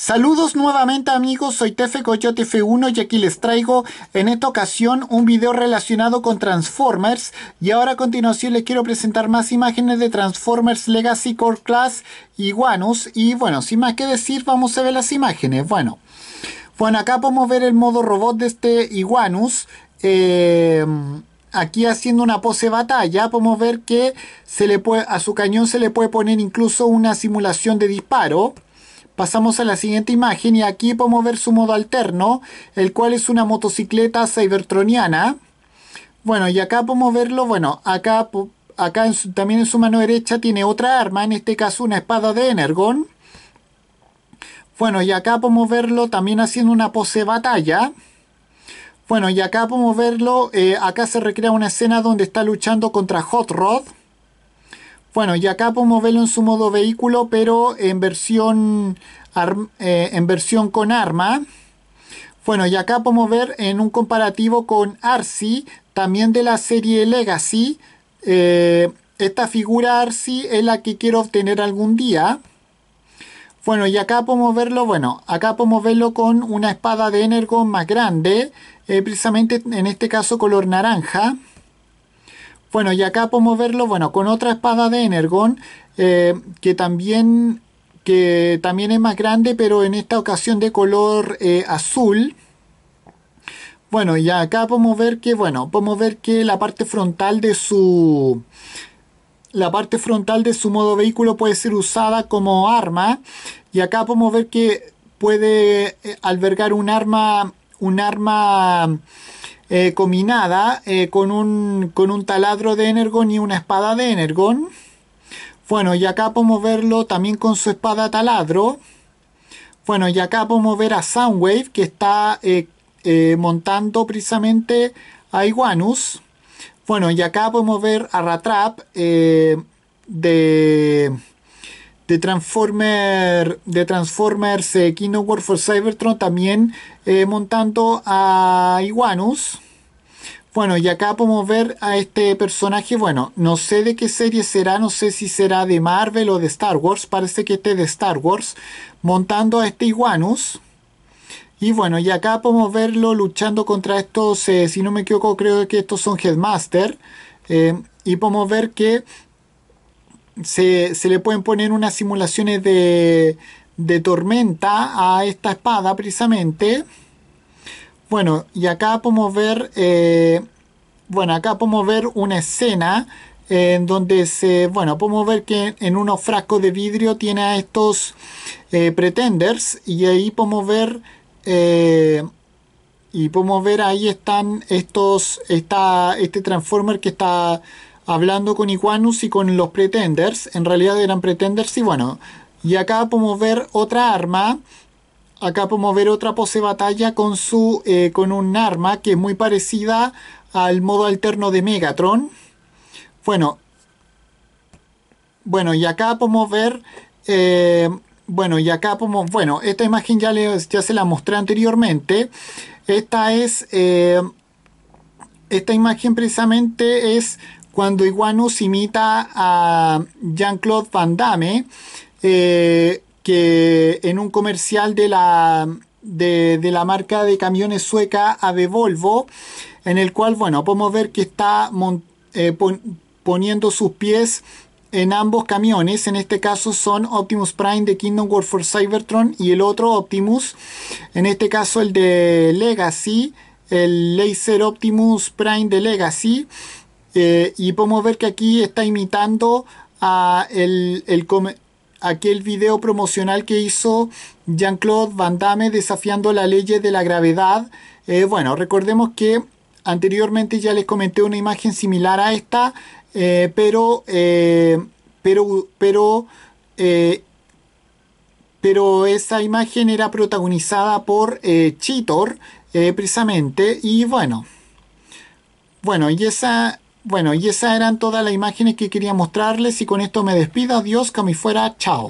Saludos nuevamente amigos, soy Tefe Coyote F1 y aquí les traigo en esta ocasión un video relacionado con Transformers y ahora a continuación les quiero presentar más imágenes de Transformers Legacy Core Class y y bueno, sin más que decir vamos a ver las imágenes, bueno. Bueno, acá podemos ver el modo robot de este Iguanus. Em, aquí haciendo una pose batalla, podemos ver que se le a su cañón se le puede poner incluso una simulación de disparo. Pasamos a la siguiente imagen y aquí podemos ver su modo alterno, el cual es una motocicleta cybertroniana. Bueno, y acá podemos verlo, bueno, acá, acá también en su mano derecha tiene otra arma, en este caso una espada de Energon. Bueno, y acá podemos verlo también haciendo una pose batalla. Bueno, y acá podemos verlo, eh, acá se recrea una escena donde está luchando contra Hot Rod. Bueno, y acá podemos verlo en su modo vehículo, pero en versión, eh, en versión con arma. Bueno, y acá podemos ver en un comparativo con Arsi, también de la serie Legacy. Eh, esta figura Arsi es la que quiero obtener algún día. Bueno, y acá podemos verlo, bueno, acá podemos verlo con una espada de Energon más grande, eh, precisamente en este caso color naranja. Bueno, y acá podemos verlo, bueno, con otra espada de Energon, eh, que también que también es más grande, pero en esta ocasión de color eh, azul. Bueno, y acá podemos ver que, bueno, podemos ver que la parte frontal de su... La parte frontal de su modo vehículo puede ser usada como arma. Y acá podemos ver que puede eh, albergar un arma... Un arma eh, combinada eh, con, un, con un taladro de Energon y una espada de Energon. Bueno, y acá podemos verlo también con su espada taladro. Bueno, y acá podemos ver a Soundwave que está eh, montando precisamente a Iguanus. Bueno, y acá podemos ver a Ratrap de de Transformer de Transformers eh, Kingdom War for Cybertron también eh, montando a Iguanus bueno y acá podemos ver a este personaje bueno no sé de qué serie será no sé si será de Marvel o de Star Wars parece que este de Star Wars montando a este Iguanus y bueno y acá podemos verlo luchando contra estos eh, si no me equivoco creo que estos son Headmaster y podemos ver que se, le pueden poner unas simulaciones de, tormenta a esta espada precisamente. Bueno, y acá podemos ver, eh, bueno, acá podemos ver una escena eh, en donde se, bueno, podemos ver que en unos frascos de vidrio tiene a estos eh, pretenders y ahí podemos ver, y podemos ver ahí están estos, está este transformer que está hablando con Iguanus y con los Pretenders. En realidad eran Pretenders y bueno. Y acá podemos ver otra arma. Acá podemos ver otra pose batalla con, su, eh, con un arma que es muy parecida al modo alterno de Megatron. Bueno. Bueno, y acá podemos ver... Eh, bueno, y acá podemos... Bueno, esta imagen ya, ya se la mostré anteriormente. Esta es... Eh, esta imagen precisamente es cuando Iguanus imita a Jean-Claude Van Damme, eh, que en un comercial de la, de, la marca de camiones sueca Ave Volvo, en el cual, bueno, podemos ver que está eh, poniendo sus pies en ambos camiones, en este caso son Optimus Prime de Kingdom War for Cybertron y el otro Optimus, en este caso el de Legacy, el Laser Optimus Prime de Legacy, eh, y podemos ver que aquí está imitando a el, aquel video promocional que hizo Jean-Claude Van Damme desafiando la ley de la gravedad. Eh, bueno, recordemos que anteriormente ya les comenté una imagen similar a esta, eh, pero, pero, pero, pero esa imagen era protagonizada por Cheetor, precisamente, y bueno. Bueno, y esa, bueno, y esas eran todas las imágenes que quería mostrarles y con esto me despido. Adiós, que fuera. Chao.